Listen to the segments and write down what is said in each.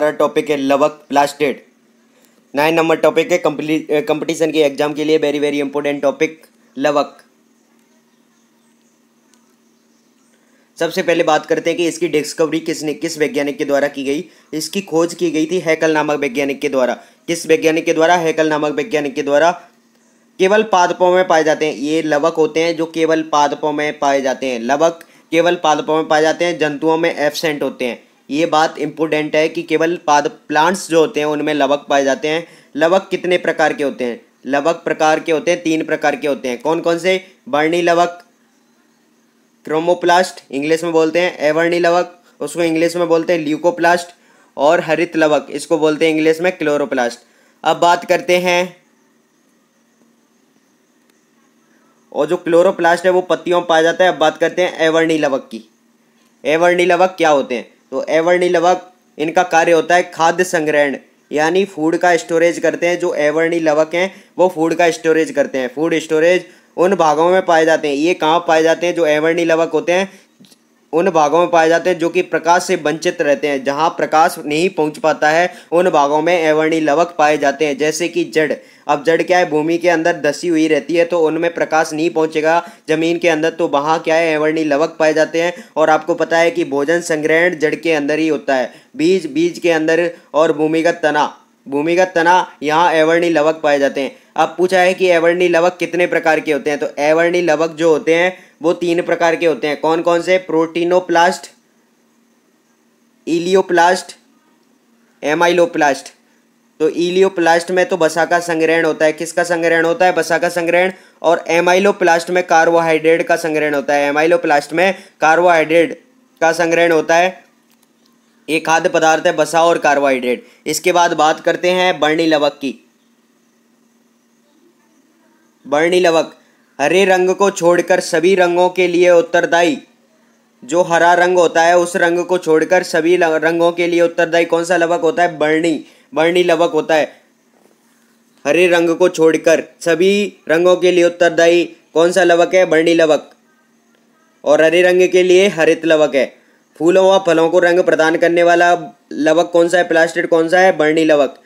हमारा टॉपिक है लवक ब्लास्टेड नाइन नंबर टॉपिक है कंपटीशन के एग्जाम के लिए वेरी वेरी इंपॉर्टेंट टॉपिक लवक सबसे पहले बात करते हैं कि इसकी डिस्कवरी किसने किस वैज्ञानिक के द्वारा की गई इसकी खोज की गई थी हैकल नामक वैज्ञानिक के द्वारा किस वैज्ञानिक के द्वारा हैकल नामक वैज्ञानिक के द्वारा केवल पादपों में पाए जाते हैं ये लवक होते हैं जो केवल पादपों में पाए जाते हैं लवक केवल पादपों में पाए जाते हैं जंतुओं में एबसेंट होते हैं ये बात इम्पोर्टेंट है कि केवल पाद प्लांट्स जो होते हैं उनमें लवक पाए जाते हैं लवक कितने प्रकार के होते हैं लवक प्रकार के होते हैं तीन प्रकार के होते हैं कौन कौन से बर्णी लवक क्रोमोप्लास्ट इंग्लिश में बोलते हैं एवर्णी लवक उसको इंग्लिश में बोलते हैं ल्यूकोप्लास्ट और हरित लवक इसको बोलते हैं इंग्लिश में क्लोरोप्लास्ट अब बात करते हैं और जो क्लोरोप्लास्ट है वो पत्तियों में पाया जाता है अब बात करते हैं एवर्णी लवक की एवर्णी लवक क्या होते हैं तो एवर्णी लवक इनका कार्य होता है खाद्य संग्रहण यानी फूड का स्टोरेज करते हैं जो एवर्णी लवक हैं वो फूड का स्टोरेज करते हैं फूड स्टोरेज उन भागों में पाए जाते हैं ये कहाँ पाए जाते हैं जो एवर्णी लवक होते हैं उन भागों में पाए जाते हैं जो कि प्रकाश से वंचित रहते हैं जहाँ प्रकाश नहीं पहुँच पाता है उन भागों में एवर्णी लवक पाए जाते हैं जैसे कि जड़ अब जड़ क्या है भूमि के अंदर धसी हुई रहती है तो उनमें प्रकाश नहीं पहुंचेगा जमीन के अंदर तो वहाँ क्या है एवर्णी लवक पाए जाते हैं और आपको पता है कि भोजन संग्रहण जड़ के अंदर ही होता है बीज बीज के अंदर और भूमिगत तना भूमिगत तना यहाँ एवर्णी लवक पाए जाते हैं अब पूछा है कि एवर्णी लवक कितने प्रकार के होते हैं तो एवर्णी लवक जो होते हैं वो तीन प्रकार के होते हैं कौन कौन से प्रोटीनोप्लास्ट इलियोप्लास्ट एमाइलोप्लास्ट तो इलियोप्लास्ट में तो बसा का संग्रहण होता है किसका संग्रहण होता है बसा का संग्रहण और एमाइलोप्लास्ट में कार्बोहाइड्रेट का संग्रहण होता है एमाइलोप्लास्ट में कार्बोहाइड्रेट का संग्रहण होता है ये खाद्य पदार्थ है बसा और कार्बोहाइड्रेट इसके बाद बात करते हैं बर्णी लवक की बर्णी लवक हरे रंग को छोड़कर सभी रंगों के लिए उत्तरदायी जो हरा रंग होता है उस रंग को छोड़कर सभी रंगों के लिए उत्तरदायी कौन सा लवक होता है बर्णी बर्णी लवक होता है हरे रंग को छोड़कर सभी रंगों के लिए उत्तरदायी कौन सा लवक है बर्णी लवक और हरे रंग के लिए हरित लवक है फूलों व फलों को रंग प्रदान करने वाला लवक कौन सा है प्लास्टिड कौन सा है बर्णी लवक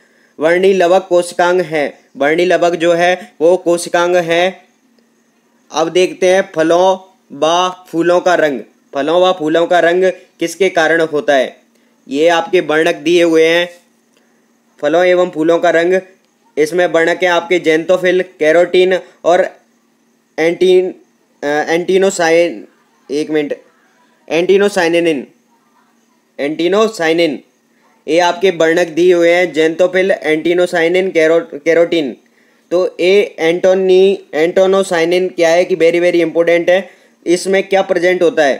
वर्णी लवक कोशिकांग है वर्णी लवक जो है वो कोशिकांग है अब देखते हैं फलों व फूलों का रंग फलों व फूलों का रंग किसके कारण होता है ये आपके वर्णक दिए हुए हैं फलों एवं फूलों का रंग इसमें वर्णक है आपके जेंतोफिल कैरोटीन और एंटीन एंटीनोसाइन एक मिनट एंटीनोसाइनिन एंटीनोसाइनिन ये आपके वर्णक दिए हुए हैं जेंतोफिल एंटीनोसाइनिन कैरो कैरोटीन तो ए एंटोनी एंटोनोसाइनिन क्या है कि वेरी वेरी इंपॉर्टेंट है इसमें क्या प्रेजेंट होता है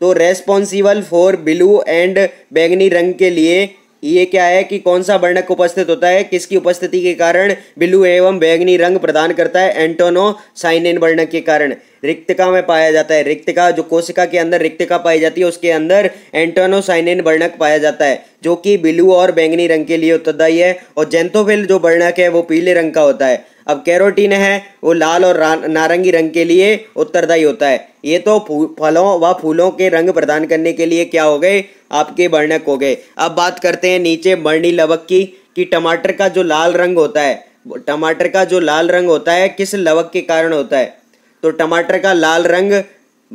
तो रेस्पॉन्सिबल फॉर ब्लू एंड बैंगनी रंग के लिए ये क्या है कि कौन सा वर्णक उपस्थित होता है किसकी उपस्थिति के कारण बिलू एवं बैगनी रंग प्रदान करता है एंटोनो साइनिन वर्णक के कारण रिक्तिका में पाया जाता है रिक्तिका जो कोशिका के अंदर रिक्तिका पाई जाती है उसके अंदर एंटोनो साइनिन वर्णक पाया जाता है जो कि बिलू और बैंगनी रंग के लिए उत्तरदायी है और जेंथोफिल जो वर्णक है वो पीले रंग का होता है अब कैरोटीन है वो लाल और नारंगी रंग के लिए उत्तरदायी होता है ये तो फलों व फूलों के रंग प्रदान करने के लिए क्या हो गए आपके वर्णक हो गए अब बात करते हैं नीचे बर्णी लवक की कि टमाटर का जो लाल रंग होता है टमाटर का जो लाल रंग होता है किस लवक के कारण होता है तो टमाटर का लाल रंग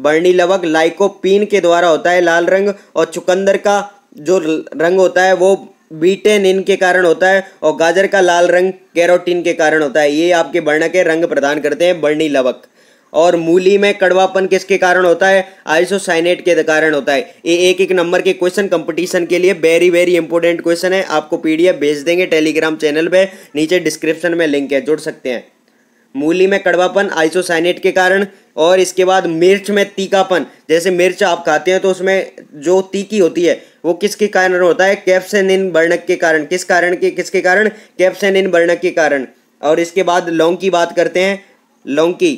बर्णी लवक लाइकोपीन के द्वारा होता है लाल रंग और चुकंदर का जो रंग होता है वो बीटेन के कारण होता है और गाजर का लाल रंग कैरोटीन के कारण होता है ये आपके वर्णक रंग प्रदान करते हैं बर्णी लवक और मूली में कड़वापन किसके कारण होता है आइसोसाइनेट के कारण होता है ये एक एक नंबर के क्वेश्चन कंपटीशन के लिए वेरी वेरी इंपॉर्टेंट क्वेश्चन है आपको पीडीएफ भेज देंगे टेलीग्राम चैनल पे नीचे डिस्क्रिप्शन में लिंक है जुड़ सकते हैं मूली में कड़वापन आइसोसाइनेट के कारण और इसके बाद मिर्च में तीखापन जैसे मिर्च आप खाते हैं तो उसमें जो तीखी होती है वो किसके कारण होता है कैप्सन इन वर्णक के कारण किस कारण के किसके कारण कैप्सन इन बर्णक के कारण और इसके बाद लौंग की बात करते हैं लौंग की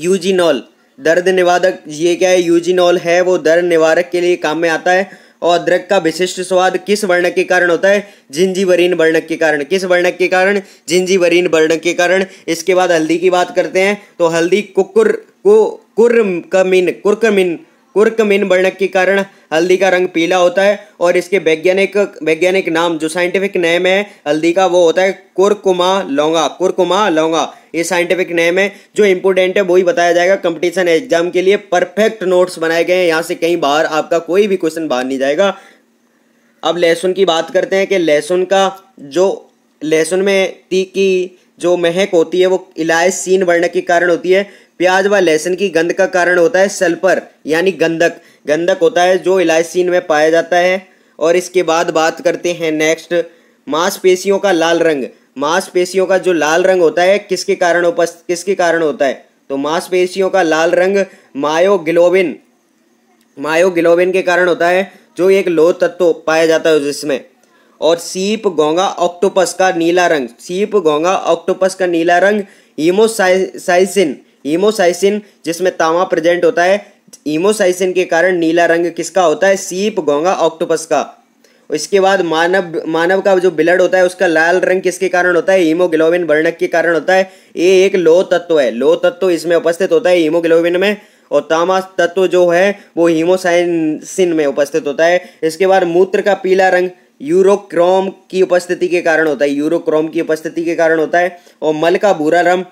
यूजिनॉल दर्द निवारक ये क्या है यूजिनॉल है वो दर्द निवारक के लिए काम में आता है और अदरक का विशिष्ट स्वाद किस वर्णक के कारण होता है जिंजीवरीन वर्णक के कारण किस वर्णक के कारण जिंजीवरीन वर्णक के कारण इसके बाद हल्दी की बात करते हैं तो हल्दी कुकुर को कुरकमिन कुरकमिन मीन वर्णक के कारण हल्दी का रंग पीला होता है और इसके वैज्ञानिक वैज्ञानिक नाम जो साइंटिफिक नेम है हल्दी का वो होता है कुरकुमा लौंगा कुरकुमा लौंगा ये साइंटिफिक नेम है जो इंपोर्टेंट है वो ही बताया जाएगा कंपटीशन एग्जाम के लिए परफेक्ट नोट्स बनाए गए हैं यहाँ से कहीं बाहर आपका कोई भी क्वेश्चन बाहर नहीं जाएगा अब लहसुन की बात करते हैं कि लहसुन का जो लहसुन में ती की जो महक होती है वो इलायसीन वर्णक के कारण होती है प्याज व लहसुन की गंध का कारण होता है सल्फर यानी गंधक गंधक होता है जो इलायचीन में पाया जाता है और इसके बाद बात करते हैं नेक्स्ट मांसपेशियों का लाल रंग मांसपेशियों का जो लाल रंग होता है किसके कारण उपस्थित किसके कारण होता है तो मांसपेशियों का लाल रंग मायोग्लोबिन मायोग्लोबिन के कारण होता है जो एक लोह तत्व पाया जाता है जिसमें और सीप घोंगा ऑक्टोपस का नीला रंग सीप घोंगा ऑक्टोपस का नीला रंग हीमोसाइसिन ईमोसाइसिन जिसमें तामा प्रेजेंट होता है ईमोसाइसिन के कारण नीला रंग किसका होता है सीप गोंगा ऑक्टोपस का इसके बाद मानव मानव का जो ब्लड होता है उसका लाल रंग किसके कारण होता है हीमोग्लोबिन वर्णक के कारण होता है ये एक लो तत्व है लो तत्व इसमें उपस्थित होता है हीमोग्लोबिन में और तामा तत्व जो है वो हीमोसाइसिन में उपस्थित होता है इसके बाद मूत्र का पीला रंग यूरोक्रोम की उपस्थिति के कारण होता है यूरोक्रोम की उपस्थिति के कारण होता है और मल का भूरा रंग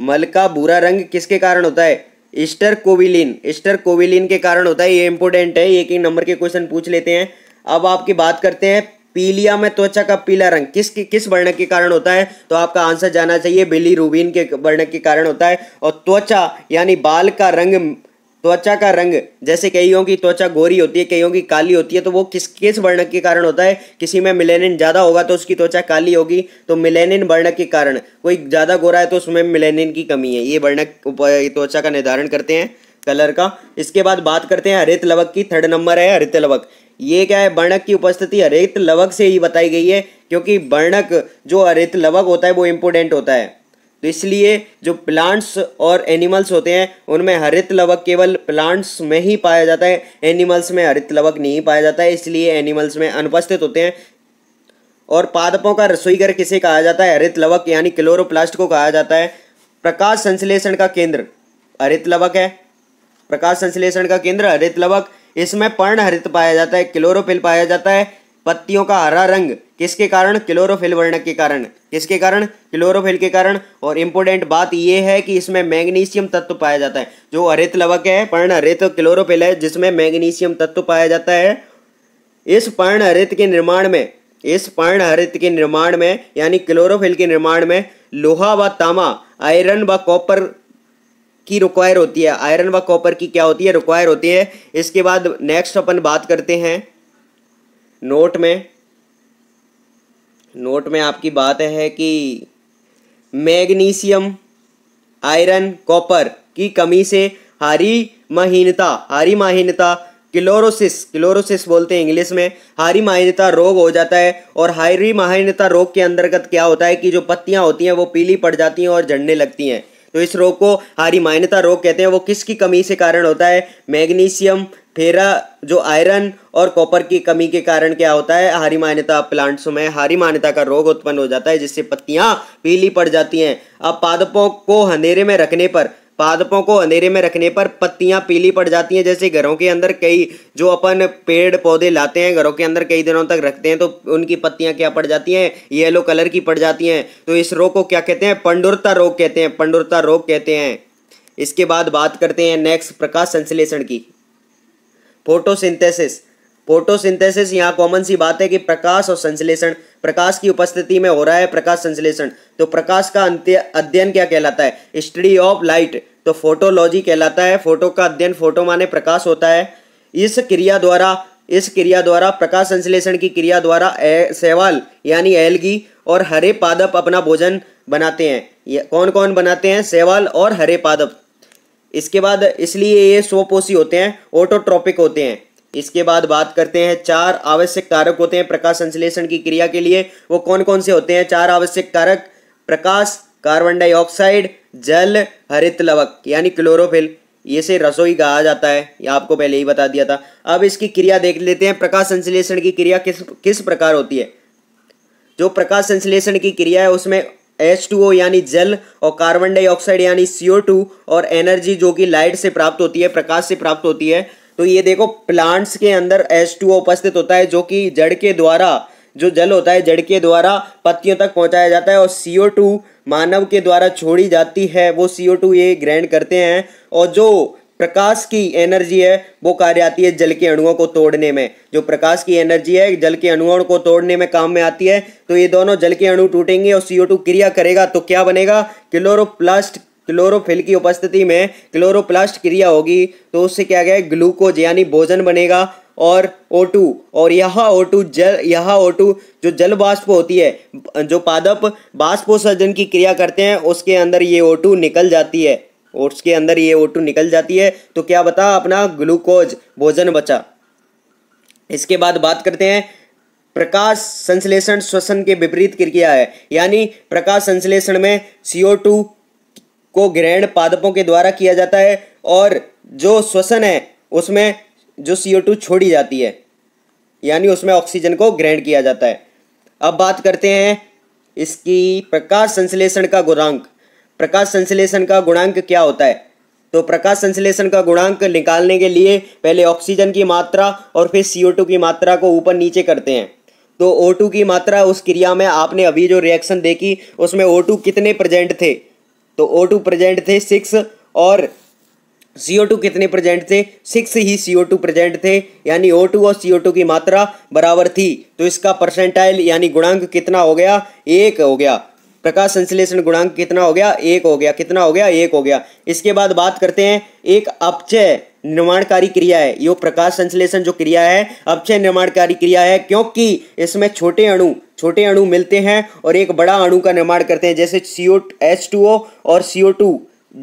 मल का बुरा रंग किसके कारण होता है इस्टर कोविलिन इस्टर कोविलिन के कारण होता है ये इंपॉर्टेंट है एक ही नंबर के क्वेश्चन पूछ लेते हैं अब आपकी बात करते हैं पीलिया में त्वचा का पीला रंग किस किस वर्ण के कारण होता है तो आपका आंसर जाना चाहिए बिली रूबीन के वर्ण के कारण होता है और त्वचा यानी बाल का रंग त्वचा का रंग जैसे कईयों की त्वचा गोरी होती है कईयों की काली होती है तो वो किस किस वर्णक के कारण होता है किसी में मिलेनिन ज़्यादा होगा तो उसकी त्वचा काली होगी तो मिलेनिन वर्णक के कारण कोई ज़्यादा गोरा है तो उसमें मिलेनिन की कमी है ये वर्णक त्वचा का निर्धारण करते हैं कलर का इसके बाद बात करते हैं हरित लवक की थर्ड नंबर है हरित लवक ये क्या है वर्णक की उपस्थिति हरित लवक से ही बताई गई है क्योंकि वर्णक जो हरित लवक होता है वो इम्पोर्टेंट होता है तो इसलिए जो प्लांट्स और एनिमल्स होते हैं उनमें हरित लवक केवल प्लांट्स में ही पाया जाता है एनिमल्स में हरित लवक नहीं पाया जाता है इसलिए एनिमल्स में अनुपस्थित होते हैं और पादपों का रसोईघर किसे कहा जाता है हरित लवक यानी क्लोरोप्लास्ट को कहा जाता है प्रकाश संश्लेषण का केंद्र हरित लवक है प्रकाश संश्लेषण का केंद्र हरित लवक इसमें पर्ण हरित पाया जाता है क्लोरोपिल पाया जाता है पत्तियों का हरा रंग किसके कारण क्लोरोफिल वर्णक के कारण किसके कारण क्लोरोफिल के कारण और इम्पोर्टेंट बात यह है कि इसमें मैग्नीशियम तत्व पाया जाता है जो अरित लवक है पर्ण अरित क्लोरोफिल है जिसमें मैग्नीशियम तत्व पाया जाता है इस पर्ण हरित के निर्माण में इस पर्ण हरित के निर्माण में यानी क्लोरोफिल के निर्माण में लोहा व तामा आयरन व कॉपर की रिक्वायर होती है आयरन व कॉपर की क्या होती है रिक्वायर होती है इसके बाद नेक्स्ट अपन बात करते हैं नोट में नोट में आपकी बात है कि मैग्नीशियम आयरन कॉपर की कमी से हारी महीनता हारी महीनता क्लोरोसिस क्लोरोसिस बोलते हैं इंग्लिश में हारी महीनता रोग हो जाता है और हारी महीनता रोग के अंतर्गत क्या होता है कि जो पत्तियां होती हैं वो पीली पड़ जाती हैं और झड़ने लगती हैं तो इस रोग को हारी महीनता रोग कहते हैं वो किसकी कमी से कारण होता है मैग्नीशियम फेरा जो आयरन और कॉपर की कमी के कारण क्या होता है हारी मान्यता प्लांट्स में हारी मान्यता का रोग उत्पन्न हो जाता है जिससे पत्तियां पीली पड़ जाती हैं अब पादपों को अंधेरे में रखने पर पादपों को अंधेरे में रखने पर पत्तियां पीली पड़ जाती हैं जैसे घरों के अंदर कई जो अपन पेड़ पौधे लाते हैं घरों के अंदर कई दिनों तक रखते हैं तो उनकी पत्तियां क्या पड़ जाती हैं येलो कलर की पड़ जाती हैं तो इस रोग को क्या कहते हैं पंडुरता रोग कहते हैं पंडुरता रोग कहते हैं इसके बाद बात करते हैं नेक्स्ट प्रकाश संश्लेषण की फोटोसिंथेसिस फोटोसिंथेसिस यहाँ कॉमन सी बात है कि प्रकाश और संश्लेषण प्रकाश की उपस्थिति में हो रहा है प्रकाश संश्लेषण तो प्रकाश का अध्ययन क्या कहलाता है स्टडी ऑफ लाइट तो फोटोलॉजी कहलाता है फोटो का अध्ययन फोटो माने प्रकाश होता है इस क्रिया द्वारा इस क्रिया द्वारा प्रकाश संश्लेषण की क्रिया द्वारा सेवाल यानी एलगी और हरे पादप अपना भोजन बनाते हैं ये कौन कौन बनाते हैं सेवाल और हरे पादप इसके बाद इसलिए ये स्वपोषी होते हैं ऑटोट्रॉपिक होते हैं इसके बाद बात करते हैं चार आवश्यक कारक होते हैं प्रकाश संश्लेषण की क्रिया के लिए वो कौन कौन से होते हैं चार आवश्यक कारक प्रकाश कार्बन डाइऑक्साइड जल हरित लवक यानी क्लोरोफिल ये से रसोई कहा जाता है ये आपको पहले ही बता दिया था अब इसकी क्रिया देख लेते हैं प्रकाश संश्लेषण की क्रिया किस किस प्रकार होती है जो प्रकाश संश्लेषण की क्रिया है उसमें H2O यानी जल और कार्बन डाइऑक्साइड यानी CO2 और एनर्जी जो कि लाइट से प्राप्त होती है प्रकाश से प्राप्त होती है तो ये देखो प्लांट्स के अंदर H2O उपस्थित होता है जो कि जड़ के द्वारा जो जल होता है जड़ के द्वारा पत्तियों तक पहुंचाया जाता है और CO2 मानव के द्वारा छोड़ी जाती है वो CO2 ये ग्रहण करते हैं और जो प्रकाश की एनर्जी है वो कार्य आती है जल के अणुओं को तोड़ने में जो प्रकाश की एनर्जी है जल के अणुओं को तोड़ने में काम में आती है तो ये दोनों जल के अणु टूटेंगे और सीओ टू क्रिया करेगा तो क्या बनेगा क्लोरोप्लास्ट क्लोरोफिल की उपस्थिति में क्लोरोप्लास्ट क्रिया होगी तो उससे क्या गया ग्लूकोज यानी भोजन बनेगा और O2 और यह O2 जल यह O2 जो जल बाष्प होती है जो पादप बाष्पोसर्जन की क्रिया करते हैं उसके अंदर ये O2 निकल जाती है ओट्स के अंदर ये ओ टू निकल जाती है तो क्या बता अपना ग्लूकोज भोजन बचा इसके बाद बात करते हैं प्रकाश संश्लेषण श्वसन के विपरीत क्रिया है यानी प्रकाश संश्लेषण में सीओ टू को ग्रहण पादपों के द्वारा किया जाता है और जो श्वसन है उसमें जो सीओ टू छोड़ी जाती है यानी उसमें ऑक्सीजन को ग्रहण किया जाता है अब बात करते हैं इसकी प्रकाश संश्लेषण का गुणांक प्रकाश संश्लेषण का गुणांक क्या होता है तो प्रकाश संश्लेषण का गुणांक निकालने के लिए पहले ऑक्सीजन की मात्रा और फिर सी की मात्रा को ऊपर नीचे करते हैं तो ओ की मात्रा उस क्रिया में आपने अभी जो रिएक्शन देखी उसमें ओ कितने प्रजेंट थे तो ओ प्रेजेंट थे सिक्स और CO2 कितने प्रेजेंट थे सिक्स ही टू प्रेजेंट थे यानी टू और टू की मात्रा बराबर थी तो इसका परसेंटाइल यानी गुणांक कितना हो गया एक हो गया प्रकाश संश्लेषण गुणांक कितना हो गया एक हो गया कितना हो गया एक हो गया इसके बाद बात करते हैं एक अपचय निर्माणकारी क्रिया है यो प्रकाश संश्लेषण जो क्रिया है अपचय निर्माणकारी क्रिया है क्योंकि इसमें छोटे अणु छोटे अणु मिलते हैं और एक बड़ा अणु का निर्माण करते हैं जैसे सीओ एच टू ओ और सीओ टू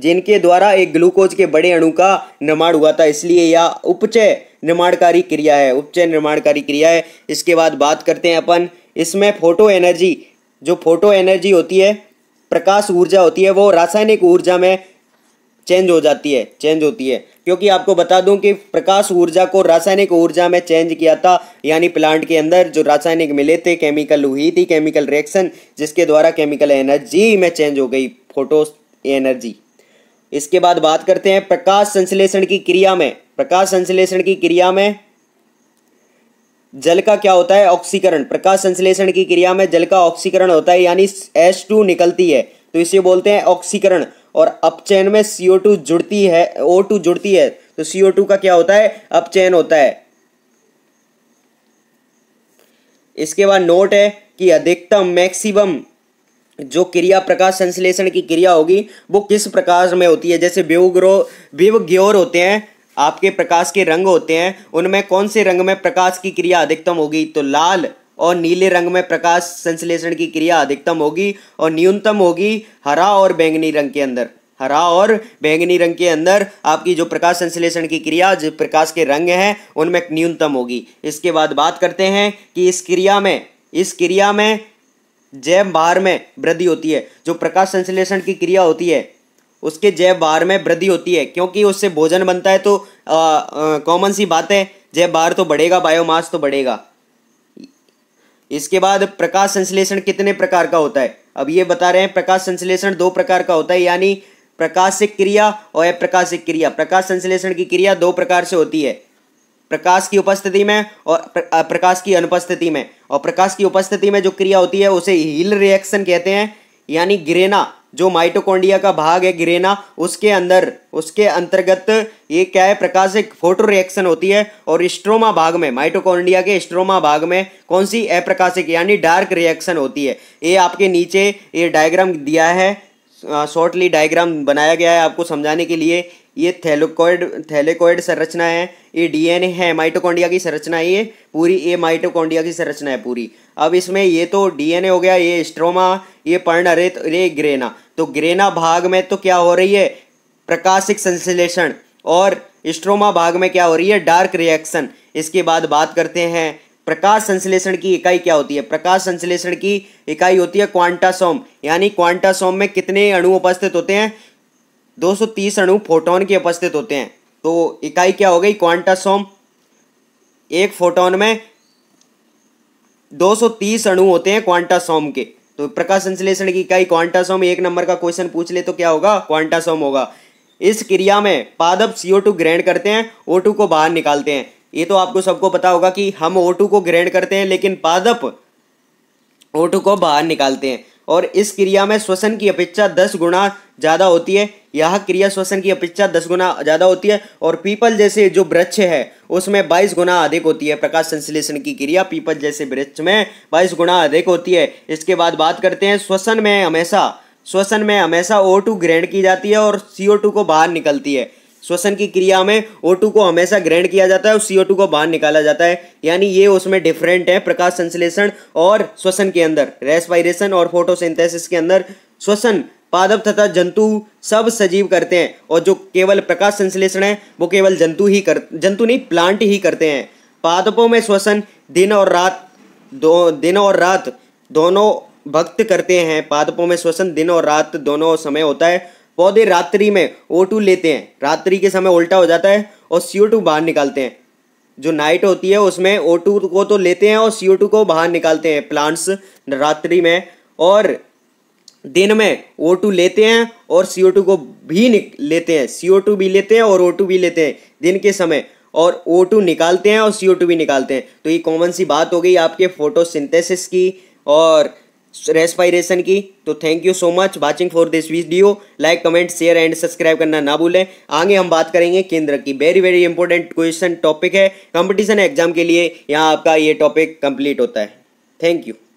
जिनके द्वारा एक ग्लूकोज के बड़े अणु का निर्माण हुआ था इसलिए यह उपचय निर्माणकारी क्रिया है उपचय निर्माणकारी क्रिया है इसके बाद बात करते हैं अपन इसमें फोटो एनर्जी जो फोटो एनर्जी होती है प्रकाश ऊर्जा होती है वो रासायनिक ऊर्जा में चेंज हो जाती है चेंज होती है क्योंकि आपको बता दूं कि प्रकाश ऊर्जा को रासायनिक ऊर्जा में चेंज किया था यानी प्लांट के अंदर जो रासायनिक मिले थे केमिकल हुई थी केमिकल रिएक्शन जिसके द्वारा केमिकल एनर्जी में चेंज हो गई फोटो एनर्जी इसके बाद बात करते हैं प्रकाश संश्लेषण की क्रिया में प्रकाश संश्लेषण की क्रिया में जल का क्या होता है ऑक्सीकरण प्रकाश संश्लेषण की क्रिया में जल का ऑक्सीकरण होता है यानी एस टू निकलती है तो इसे बोलते हैं ऑक्सीकरण और अपचयन में सीओ टू जुड़ती है ओ टू जुड़ती है तो सीओ टू का क्या होता है अपचयन होता है इसके बाद नोट है कि अधिकतम मैक्सिमम जो क्रिया प्रकाश संश्लेषण की क्रिया होगी वो किस प्रकार में होती है जैसे व्यवग्रो व्यवग्योर होते हैं आपके प्रकाश के रंग होते हैं उनमें कौन से रंग में प्रकाश की क्रिया अधिकतम होगी तो लाल और नीले रंग में प्रकाश संश्लेषण की क्रिया अधिकतम होगी और न्यूनतम होगी हरा और बैंगनी रंग के अंदर हरा और बैंगनी रंग के अंदर आपकी जो प्रकाश संश्लेषण की क्रिया जो प्रकाश के रंग हैं उनमें न्यूनतम होगी इसके बाद बात करते हैं कि इस क्रिया में इस क्रिया में जैव भार में वृद्धि होती है जो प्रकाश संश्लेषण की क्रिया होती है उसके जैव भार में वृद्धि होती है क्योंकि उससे भोजन बनता है तो कॉमन सी बात है जैव भार तो बढ़ेगा बायोमास तो बढ़ेगा इसके बाद प्रकाश संश्लेषण कितने प्रकार का होता है अब ये बता रहे हैं प्रकाश संश्लेषण दो प्रकार का होता है यानी प्रकाशिक क्रिया और अप्रकाशिक क्रिया प्रकाश संश्लेषण की क्रिया दो प्रकार से होती है प्रकाश की उपस्थिति में और प्रकाश की अनुपस्थिति में और प्रकाश की उपस्थिति में जो क्रिया होती है उसे हील रिएक्शन कहते हैं यानी गिरेना जो माइटोकोंडिया का भाग है ग्रेना उसके अंदर उसके अंतर्गत ये क्या है प्रकाश एक फोटो रिएक्शन होती है और स्ट्रोमा भाग में माइटोकोंडिया के स्ट्रोमा भाग में कौन सी अप्रकाशिक यानी डार्क रिएक्शन होती है ये आपके नीचे ये डायग्राम दिया है शॉर्टली डायग्राम बनाया गया है आपको समझाने के लिए ये थैलोकॉइड थैलेकोइड संरचना है ये डीएनए है माइटोकोंडिया की संरचना है ये पूरी ये माइटोकोंडिया की संरचना है पूरी अब इसमें ये तो डीएनए हो गया ये स्ट्रोमा ये तो ये ग्रेना तो ग्रेना भाग में तो क्या हो रही है प्रकाशिक संश्लेषण और स्ट्रोमा भाग में क्या हो रही है डार्क रिएक्शन इसके बाद बात करते हैं प्रकाश संश्लेषण की इकाई क्या होती है प्रकाश संश्लेषण की इकाई होती है क्वांटासोम यानी क्वांटासोम में कितने अणु उपस्थित होते हैं 230 अणु फोटोन के उपस्थित होते हैं तो इकाई क्या हो गई क्वांटासोम एक फोटोन में 230 अणु होते हैं क्वांटासोम के तो प्रकाश संश्लेषण की इकाई क्वांटासोम एक नंबर का क्वेश्चन पूछ ले तो क्या होगा क्वांटासोम होगा इस क्रिया में पादप सीओ टू ग्रहण करते हैं ओ को बाहर निकालते हैं ये तो आपको सबको पता होगा कि हम ओ को ग्रहण करते हैं लेकिन पादप ओ को बाहर निकालते हैं और इस क्रिया में श्वसन की अपेक्षा दस गुना ज़्यादा होती है यह क्रिया श्वसन की अपेक्षा दस गुना ज़्यादा होती है और पीपल जैसे जो वृक्ष है उसमें बाईस गुना अधिक होती है प्रकाश संश्लेषण की क्रिया पीपल जैसे वृक्ष में बाईस गुना अधिक होती है इसके बाद बात करते हैं श्वसन में हमेशा श्वसन में हमेशा ओ टू ग्रहण की जाती है और सी ओ टू को बाहर निकलती है श्वसन की क्रिया में O2 को हमेशा ग्रहण किया जाता है और CO2 को बाहर निकाला जाता है यानी ये उसमें डिफरेंट है प्रकाश संश्लेषण और श्वसन के अंदर रेस्पायरेशन और फोटोसिंथेसिस के अंदर श्वसन पादप तथा जंतु सब सजीव करते हैं और जो केवल प्रकाश संश्लेषण है वो केवल जंतु ही कर जंतु नहीं प्लांट ही करते हैं पादपों में श्वसन दिन और रात दो दिन और रात दोनों भक्त करते हैं पादपों में श्वसन दिन और रात दोनों समय होता है पौधे रात्रि में ओ टू लेते हैं रात्रि के समय उल्टा हो जाता है और सी ओ टू बाहर निकालते हैं जो नाइट होती है उसमें ओ टू को तो लेते हैं और सी ओ टू को बाहर निकालते हैं प्लांट्स रात्रि में और दिन में ओ टू लेते हैं और सी ओ टू को भी लेते हैं सी ओ टू भी लेते हैं और ओ टू भी लेते हैं दिन के समय और ओ टू निकालते हैं और सी ओ टू भी निकालते हैं तो ये कॉमन सी बात हो गई आपके फोटोसिंथेसिस की और रेस्पायरेशन की तो thank you so much watching for this video like comment share and subscribe करना ना भूलें आगे हम बात करेंगे केंद्र की very very important question topic है कंपटीशन एग्जाम के लिए यहाँ आपका ये टॉपिक कंप्लीट होता है थैंक यू